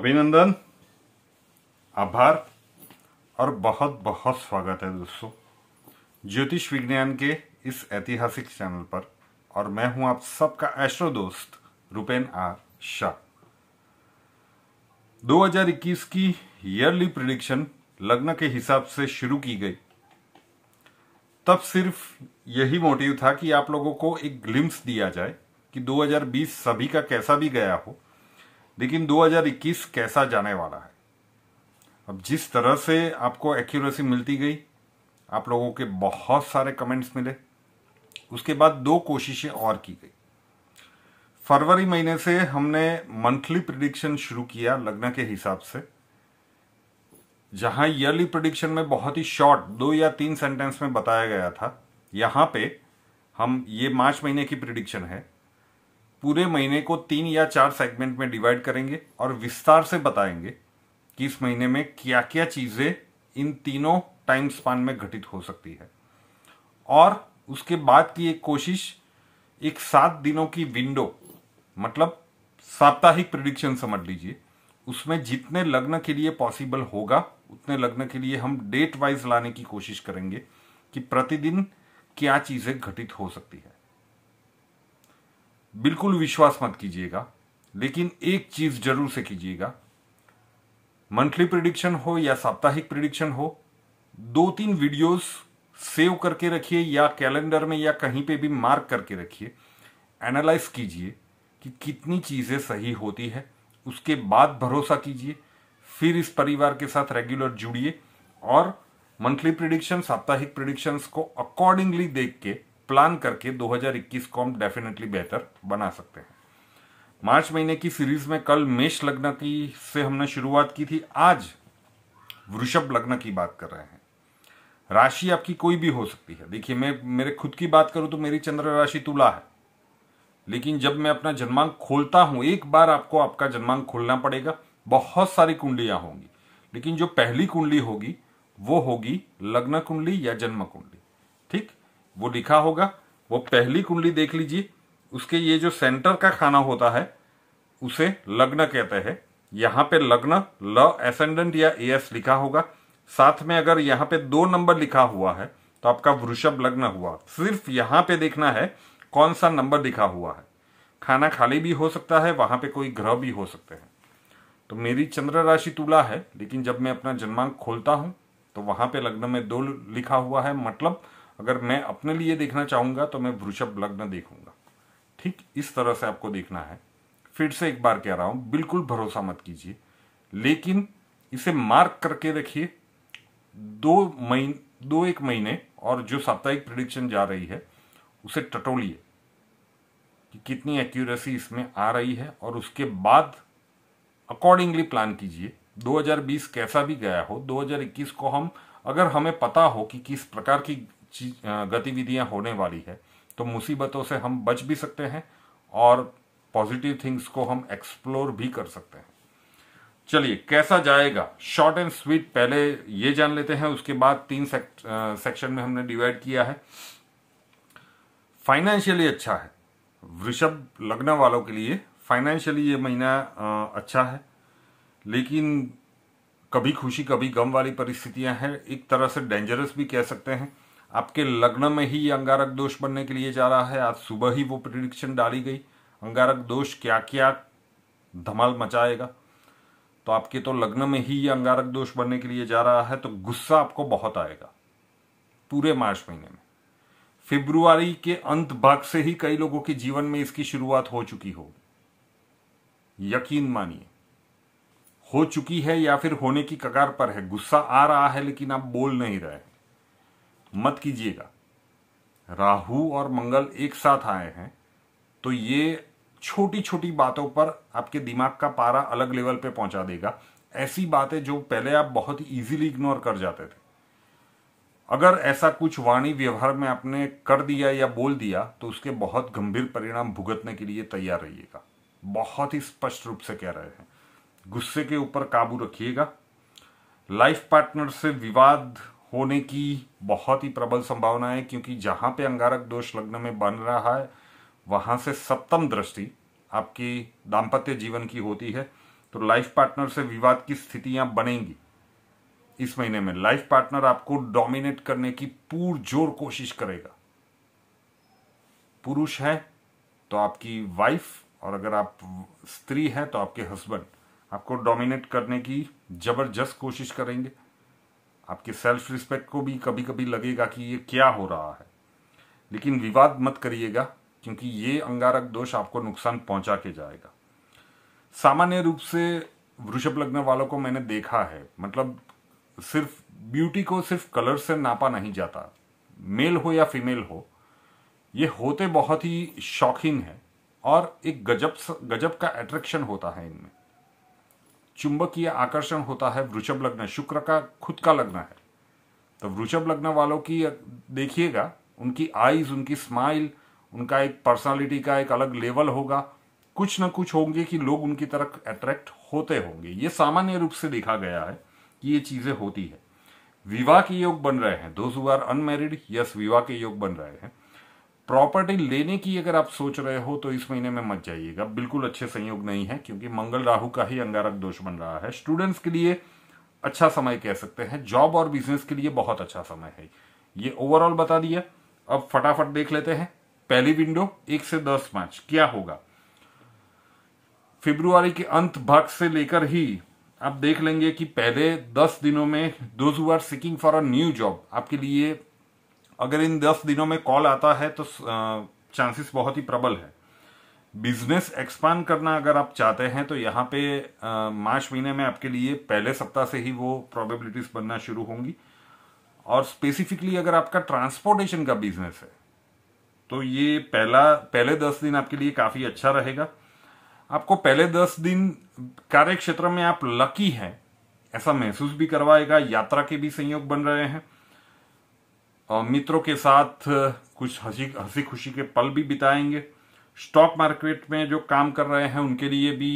अभिनंदन आभार और बहुत बहुत स्वागत है दोस्तों ज्योतिष विज्ञान के इस ऐतिहासिक चैनल पर और मैं हूं आप सबका एस्ट्रो दोस्त रुपेन आर शाह 2021 की ईयरली प्रिडिक्शन लग्न के हिसाब से शुरू की गई तब सिर्फ यही मोटिव था कि आप लोगों को एक ग्लिम्स दिया जाए कि 2020 सभी का कैसा भी गया हो लेकिन 2021 कैसा जाने वाला है अब जिस तरह से आपको एक्यूरेसी मिलती गई आप लोगों के बहुत सारे कमेंट्स मिले उसके बाद दो कोशिशें और की गई फरवरी महीने से हमने मंथली प्रिडिक्शन शुरू किया लग्न के हिसाब से जहां ईयरली प्रिडिक्शन में बहुत ही शॉर्ट दो या तीन सेंटेंस में बताया गया था यहां पे हम ये मार्च महीने की प्रिडिक्शन है पूरे महीने को तीन या चार सेगमेंट में डिवाइड करेंगे और विस्तार से बताएंगे कि इस महीने में क्या क्या चीज़ें इन तीनों टाइम स्पान में घटित हो सकती है और उसके बाद की एक कोशिश एक सात दिनों की विंडो मतलब साप्ताहिक प्रिडिक्शन समझ लीजिए उसमें जितने लग्न के लिए पॉसिबल होगा उतने लग्न के लिए हम डेट वाइज लाने की कोशिश करेंगे कि प्रतिदिन क्या चीज़ें घटित हो सकती है बिल्कुल विश्वास मत कीजिएगा लेकिन एक चीज जरूर से कीजिएगा मंथली प्रिडिक्शन हो या साप्ताहिक प्रिडिक्शन हो दो तीन वीडियोस सेव करके रखिए या कैलेंडर में या कहीं पे भी मार्क करके रखिए एनालाइज कीजिए कि कितनी चीज़ें सही होती है उसके बाद भरोसा कीजिए फिर इस परिवार के साथ रेगुलर जुड़िए और मंथली प्रिडिक्शन साप्ताहिक प्रिडिक्शंस को अकॉर्डिंगली देख के प्लान करके 2021 को हम डेफिनेटली बेहतर बना सकते हैं मार्च महीने की सीरीज में कल मेष लग्न की से हमने शुरुआत की थी आज वृषभ लग्न की बात कर रहे हैं राशि आपकी कोई भी हो सकती है देखिए मैं मेरे खुद की बात करूं तो मेरी चंद्र राशि तुला है लेकिन जब मैं अपना जन्मांक खोलता हूं एक बार आपको आपका जन्मांक खोलना पड़ेगा बहुत सारी कुंडलियां होंगी लेकिन जो पहली कुंडली होगी वो होगी लग्न कुंडली या जन्म कुंडली ठीक वो लिखा होगा वो पहली कुंडली देख लीजिए उसके ये जो सेंटर का खाना होता है उसे लग्न कहते हैं यहाँ पे लग्न ल एसेंडेंट या एस लिखा होगा साथ में अगर यहाँ पे दो नंबर लिखा हुआ है तो आपका वृषभ लग्न हुआ सिर्फ यहाँ पे देखना है कौन सा नंबर लिखा हुआ है खाना खाली भी हो सकता है वहां पे कोई ग्रह भी हो सकते हैं तो मेरी चंद्र राशि तुला है लेकिन जब मैं अपना जन्मांक खोलता हूं तो वहां पे लग्न में दो लिखा हुआ है मतलब अगर मैं अपने लिए देखना चाहूंगा तो मैं वृषभ लग्न देखूंगा ठीक इस तरह से आपको देखना है फिर से एक बार कह रहा हूं बिल्कुल भरोसा मत कीजिए लेकिन इसे मार्क करके रखिए दो महीने दो एक महीने और जो साप्ताहिक प्रिडिक्शन जा रही है उसे टटोलिए कि कितनी एक्यूरेसी इसमें आ रही है और उसके बाद अकॉर्डिंगली प्लान कीजिए 2020 कैसा भी गया हो 2021 को हम अगर हमें पता हो कि किस प्रकार की गतिविधियां होने वाली है तो मुसीबतों से हम बच भी सकते हैं और पॉजिटिव थिंग्स को हम एक्सप्लोर भी कर सकते हैं चलिए कैसा जाएगा शॉर्ट एंड स्वीट पहले ये जान लेते हैं उसके बाद तीन सेक्शन में हमने डिवाइड किया है फाइनेंशियली अच्छा है वृषभ लग्न वालों के लिए फाइनेंशियली ये महीना अच्छा है लेकिन कभी खुशी कभी गम वाली परिस्थितियां हैं एक तरह से डेंजरस भी कह सकते हैं आपके लग्न में ही अंगारक दोष बनने के लिए जा रहा है आज सुबह ही वो प्रिडिक्शन डाली गई अंगारक दोष क्या क्या धमाल मचाएगा तो आपके तो लग्न में ही अंगारक दोष बनने के लिए जा रहा है तो गुस्सा आपको बहुत आएगा पूरे मार्च महीने में फेब्रुआरी के अंत भाग से ही कई लोगों के जीवन में इसकी शुरुआत हो चुकी होगी यकीन मानिए हो चुकी है या फिर होने की कगार पर है गुस्सा आ रहा है लेकिन आप बोल नहीं रहे मत कीजिएगा राहु और मंगल एक साथ आए हैं तो ये छोटी छोटी बातों पर आपके दिमाग का पारा अलग लेवल पे पहुंचा देगा ऐसी बातें जो पहले आप बहुत इजीली इग्नोर कर जाते थे अगर ऐसा कुछ वाणी व्यवहार में आपने कर दिया या बोल दिया तो उसके बहुत गंभीर परिणाम भुगतने के लिए तैयार रहिएगा बहुत ही स्पष्ट रूप से कह रहे हैं गुस्से के ऊपर काबू रखिएगा लाइफ पार्टनर से विवाद होने की बहुत ही प्रबल संभावना है क्योंकि जहां पे अंगारक दोष लग्न में बन रहा है वहां से सप्तम दृष्टि आपकी दाम्पत्य जीवन की होती है तो लाइफ पार्टनर से विवाद की स्थितियां बनेंगी इस महीने में लाइफ पार्टनर आपको डोमिनेट करने की पूरजोर कोशिश करेगा पुरुष है तो आपकी वाइफ और अगर आप स्त्री है तो आपके हस्बैंड आपको डोमिनेट करने की जबरदस्त कोशिश करेंगे आपके सेल्फ रिस्पेक्ट को भी कभी कभी लगेगा कि ये क्या हो रहा है लेकिन विवाद मत करिएगा क्योंकि ये अंगारक दोष आपको नुकसान पहुंचा के जाएगा सामान्य रूप से वृषभ लग्न वालों को मैंने देखा है मतलब सिर्फ ब्यूटी को सिर्फ कलर से नापा नहीं जाता मेल हो या फीमेल हो ये होते बहुत ही शौकीन है और एक गजब गजब का अट्रैक्शन होता है इनमें चुंबकीय आकर्षण होता है वृषभ लग्न शुक्र का खुद का लग्न है तो वृषभ लग्न वालों की देखिएगा उनकी आईज उनकी स्माइल उनका एक पर्सनालिटी का एक अलग लेवल होगा कुछ ना कुछ होंगे कि लोग उनकी तरफ अट्रैक्ट होते होंगे ये सामान्य रूप से देखा गया है कि ये चीज़ें होती है विवाह के योग बन रहे हैं दोज हुआ अनमेरिड यस विवाह के योग बन रहे हैं प्रॉपर्टी लेने की अगर आप सोच रहे हो तो इस महीने में मत जाइएगा बिल्कुल अच्छे संयोग नहीं है क्योंकि मंगल राहु का ही अंगारक दोष बन रहा है स्टूडेंट्स के लिए अच्छा समय कह सकते हैं जॉब और बिजनेस के लिए बहुत अच्छा समय है ये ओवरऑल बता दिया अब फटाफट देख लेते हैं पहली विंडो एक से दस मार्च क्या होगा फेब्रुआरी के अंत भाग से लेकर ही आप देख लेंगे कि पहले दस दिनों में those are seeking for a new job आपके लिए अगर इन दस दिनों में कॉल आता है तो चांसेस बहुत ही प्रबल है बिजनेस एक्सपांड करना अगर आप चाहते हैं तो यहाँ पे मार्च महीने में आपके लिए पहले सप्ताह से ही वो प्रोबेबिलिटीज बनना शुरू होंगी और स्पेसिफिकली अगर आपका ट्रांसपोर्टेशन का बिजनेस है तो ये पहला पहले दस दिन आपके लिए काफी अच्छा रहेगा आपको पहले दस दिन कार्य क्षेत्र में आप लकी हैं ऐसा महसूस भी करवाएगा यात्रा के भी संयोग बन रहे हैं मित्रों के साथ कुछ हंसी हंसी खुशी के पल भी बिताएंगे स्टॉक मार्केट में जो काम कर रहे हैं उनके लिए भी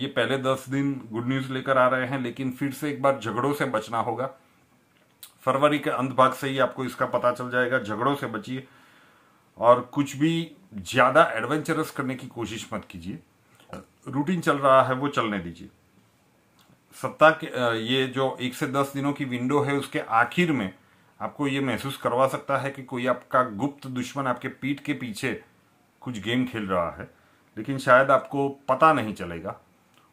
ये पहले दस दिन गुड न्यूज़ लेकर आ रहे हैं लेकिन फिर से एक बार झगड़ों से बचना होगा फरवरी के अंत भाग से ही आपको इसका पता चल जाएगा झगड़ों से बचिए और कुछ भी ज़्यादा एडवेंचरस करने की कोशिश मत कीजिए रूटीन चल रहा है वो चलने दीजिए सप्ताह के ये जो एक से दस दिनों की विंडो है उसके आखिर में आपको ये महसूस करवा सकता है कि कोई आपका गुप्त दुश्मन आपके पीठ के पीछे कुछ गेम खेल रहा है लेकिन शायद आपको पता नहीं चलेगा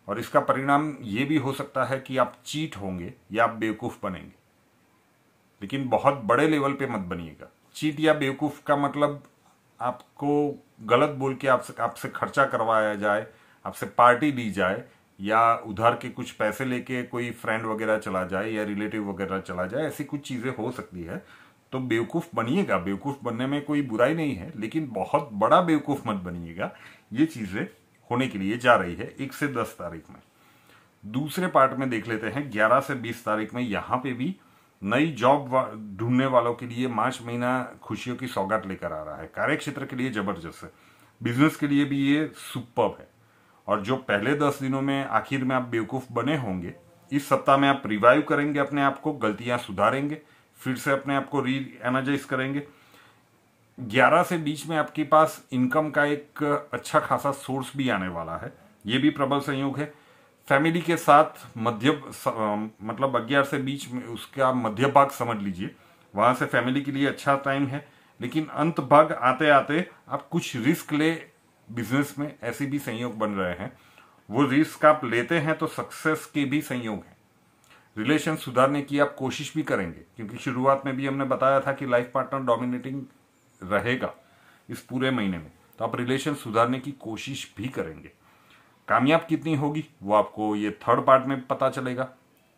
और इसका परिणाम ये भी हो सकता है कि आप चीट होंगे या आप बेवकूफ़ बनेंगे लेकिन बहुत बड़े लेवल पे मत बनिएगा चीट या बेवकूफ़ का मतलब आपको गलत बोल के आपसे आपसे खर्चा करवाया जाए आपसे पार्टी दी जाए या उधार के कुछ पैसे लेके कोई फ्रेंड वगैरह चला जाए या रिलेटिव वगैरह चला जाए ऐसी कुछ चीज़ें हो सकती है तो बेवकूफ़ बनिएगा बेवकूफ़ बनने में कोई बुराई नहीं है लेकिन बहुत बड़ा बेवकूफ़ मत बनिएगा ये चीज़ें होने के लिए जा रही है एक से दस तारीख में दूसरे पार्ट में देख लेते हैं ग्यारह से बीस तारीख में यहाँ पे भी नई जॉब ढूंढने वालों के लिए मार्च महीना खुशियों की सौगात लेकर आ रहा है क्षेत्र के लिए जबरदस्त है बिजनेस के लिए भी ये सुपर है और जो पहले दस दिनों में आखिर में आप बेवकूफ़ बने होंगे इस सप्ताह में आप रिवाइव करेंगे अपने आप को गलतियां सुधारेंगे फिर से अपने आप को री एनर्जाइज करेंगे 11 से बीच में आपके पास इनकम का एक अच्छा खासा सोर्स भी आने वाला है ये भी प्रबल संयोग है फैमिली के साथ मध्य मतलब अग्यारह से बीच में उसका मध्य भाग समझ लीजिए वहां से फैमिली के लिए अच्छा टाइम है लेकिन अंत भाग आते आते आप कुछ रिस्क ले बिजनेस में ऐसे भी संयोग बन रहे हैं वो रिस्क आप लेते हैं तो सक्सेस के भी संयोग हैं रिलेशन सुधारने की आप कोशिश भी करेंगे क्योंकि शुरुआत में भी हमने बताया था कि लाइफ पार्टनर डोमिनेटिंग रहेगा इस पूरे महीने में तो आप रिलेशन सुधारने की कोशिश भी करेंगे कामयाब कितनी होगी वो आपको ये थर्ड पार्ट में पता चलेगा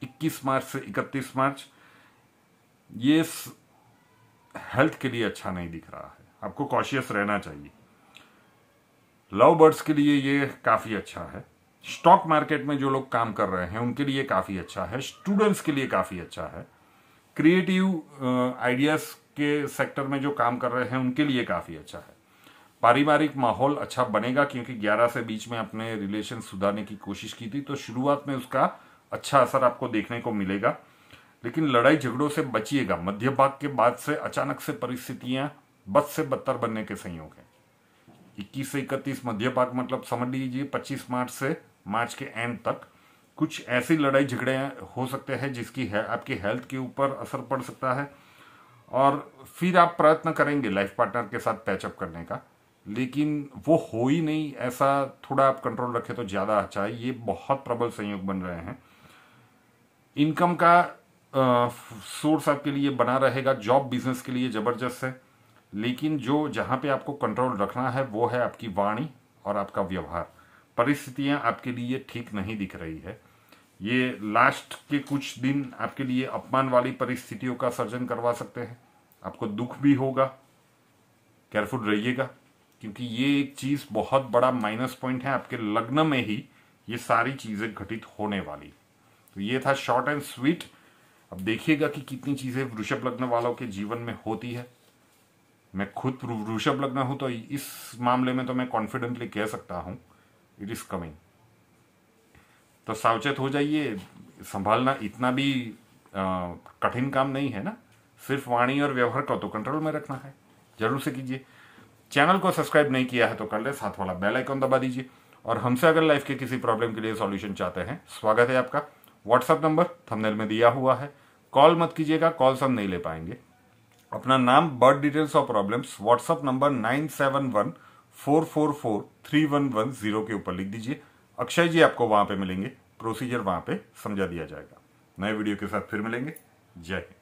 21 मार्च से 31 मार्च ये हेल्थ के लिए अच्छा नहीं दिख रहा है आपको कॉशियस रहना चाहिए लव बर्ड्स के लिए ये काफ़ी अच्छा है स्टॉक मार्केट में जो लोग काम कर रहे हैं उनके लिए काफ़ी अच्छा है स्टूडेंट्स के लिए काफ़ी अच्छा है क्रिएटिव आइडियाज़ uh, के सेक्टर में जो काम कर रहे हैं उनके लिए काफ़ी अच्छा है पारिवारिक माहौल अच्छा बनेगा क्योंकि 11 से बीच में अपने रिलेशन सुधारने की कोशिश की थी तो शुरुआत में उसका अच्छा असर आपको देखने को मिलेगा लेकिन लड़ाई झगड़ों से बचिएगा मध्य भाग के बाद से अचानक से परिस्थितियां बद से बदतर बनने के संयोग हैं इक्कीस से इकतीस मध्य भाग मतलब समझ लीजिए पच्चीस मार्च से मार्च के एंड तक कुछ ऐसी लड़ाई झगड़े हो सकते हैं जिसकी है आपकी हेल्थ के ऊपर असर पड़ सकता है और फिर आप प्रयत्न करेंगे लाइफ पार्टनर के साथ पैचअप करने का लेकिन वो हो ही नहीं ऐसा थोड़ा आप कंट्रोल रखें तो ज़्यादा अच्छा है ये बहुत प्रबल संयोग बन रहे हैं इनकम का सोर्स आपके लिए बना रहेगा जॉब बिजनेस के लिए ज़बरदस्त है लेकिन जो जहाँ पे आपको कंट्रोल रखना है वो है आपकी वाणी और आपका व्यवहार परिस्थितियाँ आपके लिए ठीक नहीं दिख रही है ये लास्ट के कुछ दिन आपके लिए अपमान वाली परिस्थितियों का सर्जन करवा सकते हैं आपको दुख भी होगा केयरफुल रहिएगा क्योंकि ये एक चीज़ बहुत बड़ा माइनस पॉइंट है आपके लग्न में ही ये सारी चीज़ें घटित होने वाली तो ये था शॉर्ट एंड स्वीट अब देखिएगा कि कितनी चीज़ें वृषभ लग्न वालों के जीवन में होती है मैं खुद ऋषभ लग्न हूं तो इस मामले में तो मैं कॉन्फिडेंटली कह सकता हूं इट इज कमिंग तो सावचेत हो जाइए संभालना इतना भी कठिन काम नहीं है ना सिर्फ वाणी और व्यवहार को तो कंट्रोल में रखना है जरूर से कीजिए चैनल को सब्सक्राइब नहीं किया है तो कर ले साथ वाला बेल आइकॉन दबा दीजिए और हमसे अगर लाइफ के किसी प्रॉब्लम के लिए सॉल्यूशन चाहते हैं स्वागत है आपका व्हाट्सएप नंबर थंबनेल में दिया हुआ है कॉल मत कीजिएगा कॉल हम नहीं ले पाएंगे अपना नाम बर्थ डिटेल्स और problems WhatsApp number nine seven one four four four three one one zero के ऊपर लिख दीजिए अक्षय जी आपको वहां पे मिलेंगे प्रोसीजर वहां पे समझा दिया जाएगा नए वीडियो के साथ फिर मिलेंगे जय हिंद